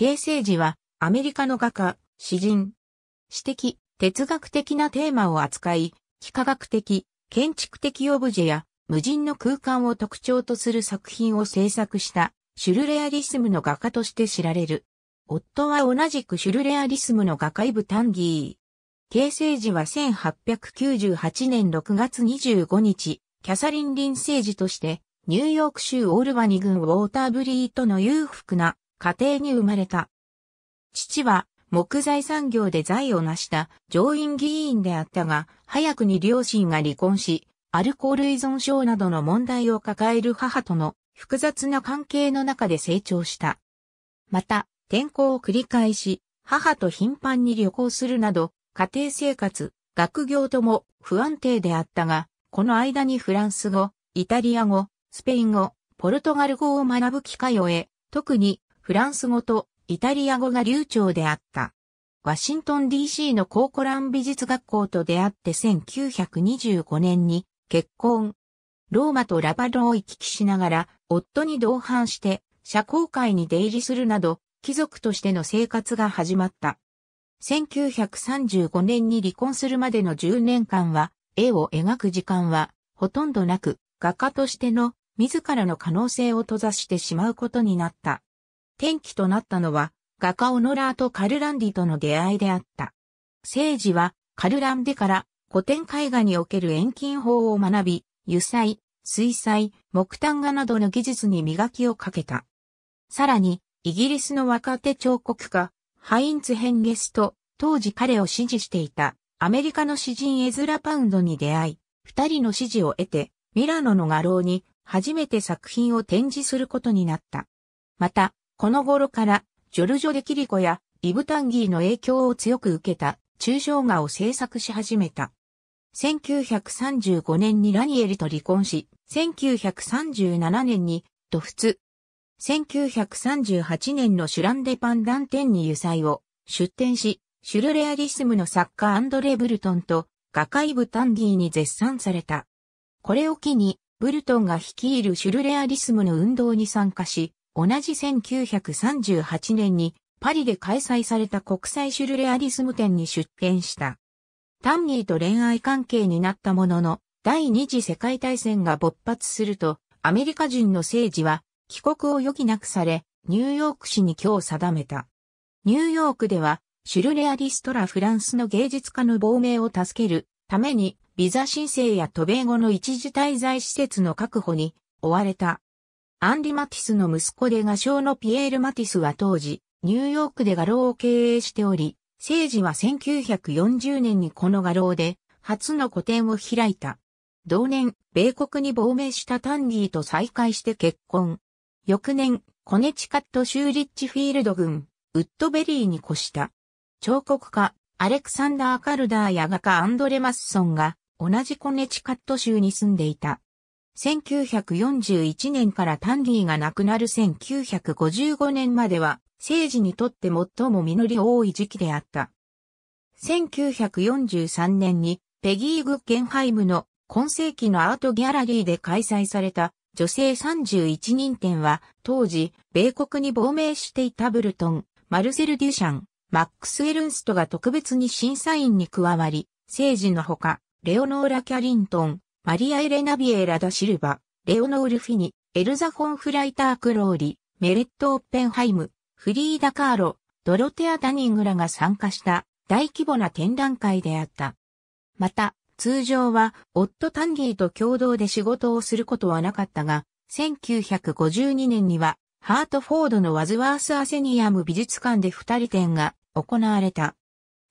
形成時は、アメリカの画家、詩人、詩的、哲学的なテーマを扱い、幾何学的、建築的オブジェや、無人の空間を特徴とする作品を制作した、シュルレアリスムの画家として知られる。夫は同じくシュルレアリスムの画家イブ・タンギー。形成時は1898年6月25日、キャサリン・リン政治として、ニューヨーク州オールバニ郡ウォーターブリーとの裕福な家庭に生まれた。父は木材産業で財を成した上院議員であったが、早くに両親が離婚し、アルコール依存症などの問題を抱える母との複雑な関係の中で成長した。また、転校を繰り返し、母と頻繁に旅行するなど、家庭生活、学業とも不安定であったが、この間にフランス語、イタリア語、スペイン語、ポルトガル語を学ぶ機会を得、特にフランス語とイタリア語が流暢であった。ワシントン DC のコーコラン美術学校と出会って1925年に結婚。ローマとラバロを行き来しながら夫に同伴して社交界に出入りするなど貴族としての生活が始まった。1935年に離婚するまでの10年間は絵を描く時間はほとんどなく画家としての自らの可能性を閉ざしてしまうことになった。転機となったのは、画家オノラーとカルランディとの出会いであった。聖治は、カルランデから古典絵画における遠近法を学び、油彩、水彩、木炭画などの技術に磨きをかけた。さらに、イギリスの若手彫刻家、ハインツ・ヘンゲスと、当時彼を支持していた、アメリカの詩人エズラ・パウンドに出会い、二人の支持を得て、ミラノの画廊に初めて作品を展示することになった。また、この頃から、ジョルジョ・デ・キリコやイブ・タンギーの影響を強く受けた、抽象画を制作し始めた。1935年にラニエルと離婚し、1937年にドフツ。1938年のシュランデパンダン展に油彩を出展し、シュルレアリスムの作家アンドレ・ブルトンと画家イブ・タンギーに絶賛された。これを機に、ブルトンが率いるシュルレアリスムの運動に参加し、同じ1938年にパリで開催された国際シュルレアリスム展に出展した。タンギーと恋愛関係になったものの、第二次世界大戦が勃発すると、アメリカ人の政治は帰国を余儀なくされ、ニューヨーク市に今日定めた。ニューヨークでは、シュルレアリストラフランスの芸術家の亡命を助けるために、ビザ申請や渡米後の一時滞在施設の確保に追われた。アンリ・マティスの息子で画商のピエール・マティスは当時、ニューヨークで画廊を経営しており、政治は1940年にこの画廊で初の個展を開いた。同年、米国に亡命したタンィーと再会して結婚。翌年、コネチカット州リッチフィールド郡、ウッドベリーに越した。彫刻家、アレクサンダー・カルダーや画家アンドレ・マッソンが、同じコネチカット州に住んでいた。1941年からタンディが亡くなる1955年までは、政治にとって最も実り多い時期であった。1943年に、ペギー・グッケンハイムの今世紀のアートギャラリーで開催された女性31人展は、当時、米国に亡命していたブルトン、マルセル・デュシャン、マックス・エルンストが特別に審査員に加わり、政治のほか、レオノーラ・キャリントン、マリア・エレナ・ビエラ・ダ・シルバ、レオノール・フィニ、エルザ・フォン・フライター・クローリ、メレット・オッペンハイム、フリーダ・カーロ、ドロテア・ダニングらが参加した大規模な展覧会であった。また、通常は、夫タンギーと共同で仕事をすることはなかったが、1952年には、ハートフォードのワズワース・アセニアム美術館で二人展が行われた。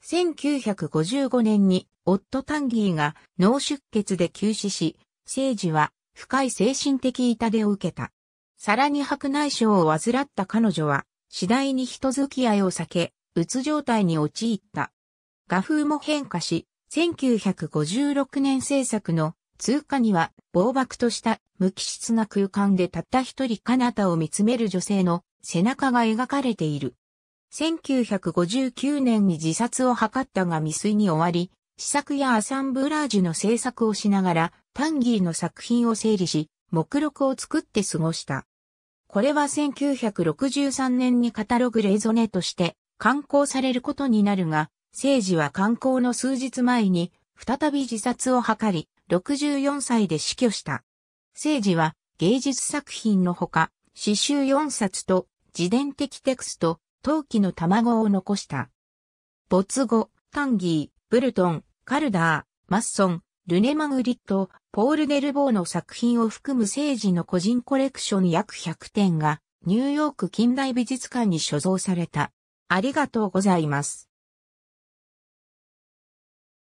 1955年に夫タンギーが脳出血で急死し、政児は深い精神的痛手を受けた。さらに白内障を患った彼女は次第に人付き合いを避け、うつ状態に陥った。画風も変化し、1956年制作の通過には、暴漠とした無機質な空間でたった一人彼方を見つめる女性の背中が描かれている。1959年に自殺を図ったが未遂に終わり、試作やアサンブラージュの制作をしながら、タンギーの作品を整理し、目録を作って過ごした。これは1963年にカタログレゾネとして刊行されることになるが、政治は刊行の数日前に再び自殺を図り、64歳で死去した。政治は芸術作品のほか、詩集4冊と自伝的テクスト、陶器の卵を残した。没後、タンギー、ブルトン、カルダー、マッソン、ルネ・マグリット、ポール・デルボーの作品を含む政治の個人コレクション約100点がニューヨーク近代美術館に所蔵された。ありがとうございます。